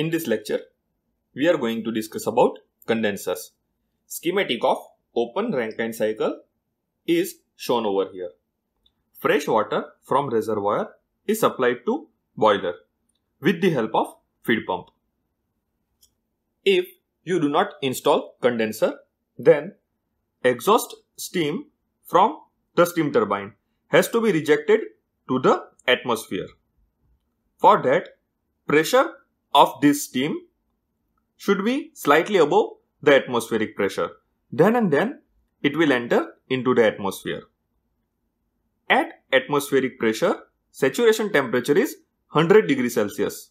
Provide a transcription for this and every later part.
In this lecture, we are going to discuss about condensers. Schematic of open Rankine cycle is shown over here. Fresh water from reservoir is supplied to boiler with the help of feed pump. If you do not install condenser, then exhaust steam from the steam turbine has to be rejected to the atmosphere. For that, pressure of this steam should be slightly above the atmospheric pressure. Then and then it will enter into the atmosphere. At atmospheric pressure, saturation temperature is 100 degrees Celsius.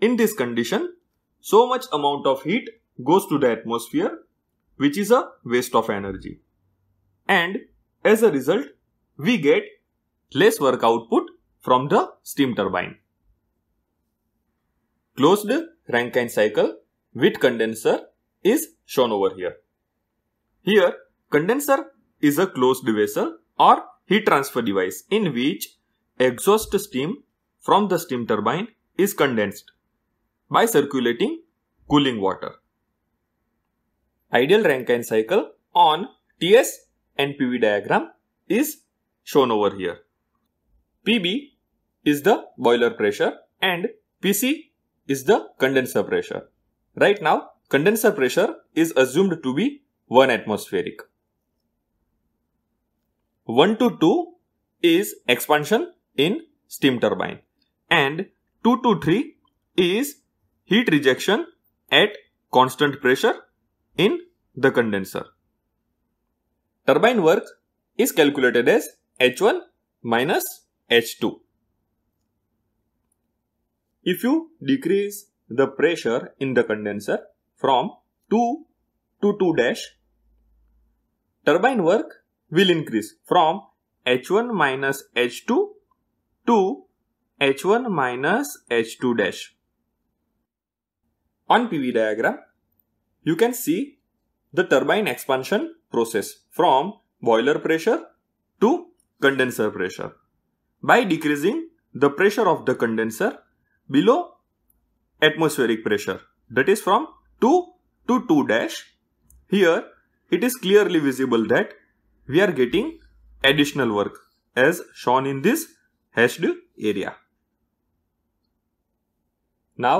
In this condition, so much amount of heat goes to the atmosphere, which is a waste of energy. And as a result, we get less work output from the steam turbine closed Rankine cycle with condenser is shown over here. Here, condenser is a closed vessel or heat transfer device in which exhaust steam from the steam turbine is condensed by circulating cooling water. Ideal Rankine cycle on TS and PV diagram is shown over here. PB is the boiler pressure and PC is the condenser pressure. Right now, condenser pressure is assumed to be 1 atmospheric. 1 to 2 is expansion in steam turbine and 2 to 3 is heat rejection at constant pressure in the condenser. Turbine work is calculated as H1 minus H2 if you decrease the pressure in the condenser from 2 to 2 dash, turbine work will increase from H1 minus H2 to H1 minus H2 dash. On PV diagram, you can see the turbine expansion process from boiler pressure to condenser pressure. By decreasing the pressure of the condenser, below atmospheric pressure that is from 2 to 2 dash. Here it is clearly visible that we are getting additional work as shown in this hashed area. Now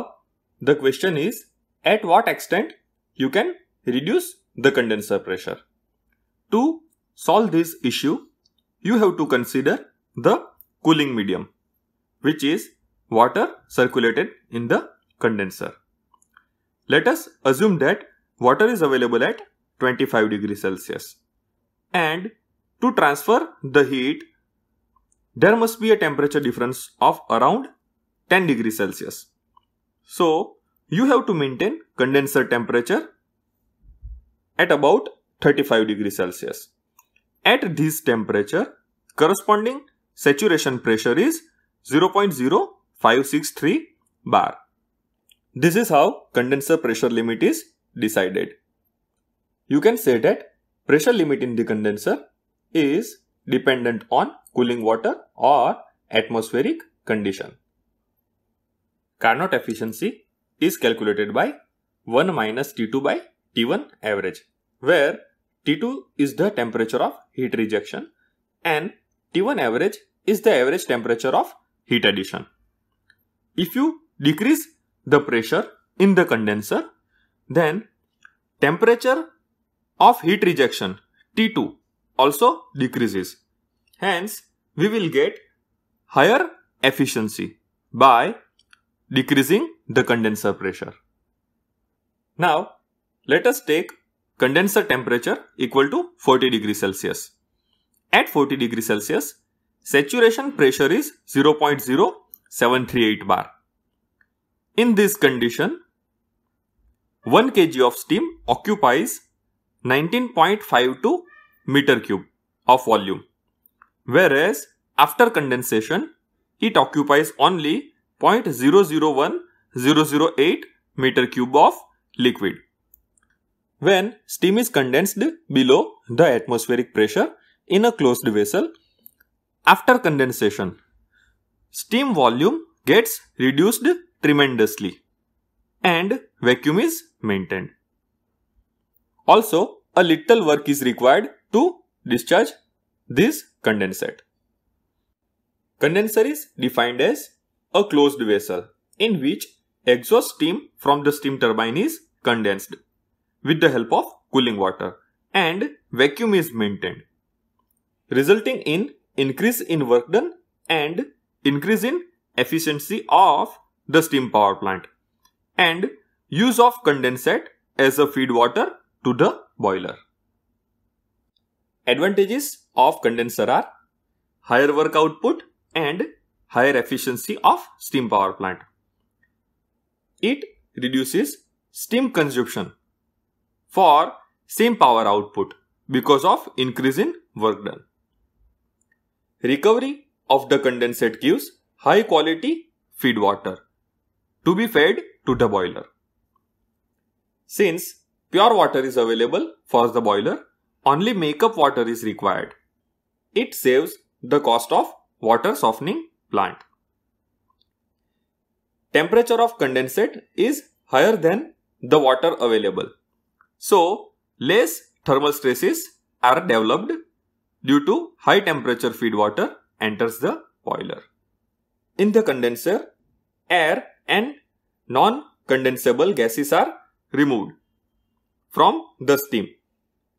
the question is at what extent you can reduce the condenser pressure. To solve this issue, you have to consider the cooling medium, which is water circulated in the condenser. Let us assume that water is available at 25 degrees Celsius. And to transfer the heat, there must be a temperature difference of around 10 degrees Celsius. So, you have to maintain condenser temperature at about 35 degrees Celsius. At this temperature, corresponding saturation pressure is 0.0 563 bar. This is how condenser pressure limit is decided. You can say that pressure limit in the condenser is dependent on cooling water or atmospheric condition. Carnot efficiency is calculated by 1 minus T2 by T1 average, where T2 is the temperature of heat rejection and T1 average is the average temperature of heat addition. If you decrease the pressure in the condenser, then temperature of heat rejection T2 also decreases. Hence, we will get higher efficiency by decreasing the condenser pressure. Now, let us take condenser temperature equal to 40 degrees Celsius. At 40 degrees Celsius, saturation pressure is 0.0 738 bar. In this condition, 1 kg of steam occupies 19.52 meter cube of volume, whereas after condensation, it occupies only 0.001008 meter cube of liquid. When steam is condensed below the atmospheric pressure in a closed vessel, after condensation, steam volume gets reduced tremendously and vacuum is maintained. Also, a little work is required to discharge this condenser. Condenser is defined as a closed vessel in which exhaust steam from the steam turbine is condensed with the help of cooling water and vacuum is maintained resulting in increase in work done and increase in efficiency of the steam power plant and use of condensate as a feed water to the boiler. Advantages of condenser are higher work output and higher efficiency of steam power plant. It reduces steam consumption for same power output because of increase in work done. Recovery of the condensate gives high quality feed water to be fed to the boiler. Since pure water is available for the boiler, only makeup water is required. It saves the cost of water softening plant. Temperature of condensate is higher than the water available. So, less thermal stresses are developed due to high temperature feed water enters the boiler. In the condenser, air and non-condensable gases are removed from the steam.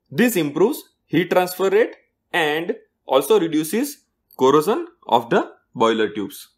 This improves heat transfer rate and also reduces corrosion of the boiler tubes.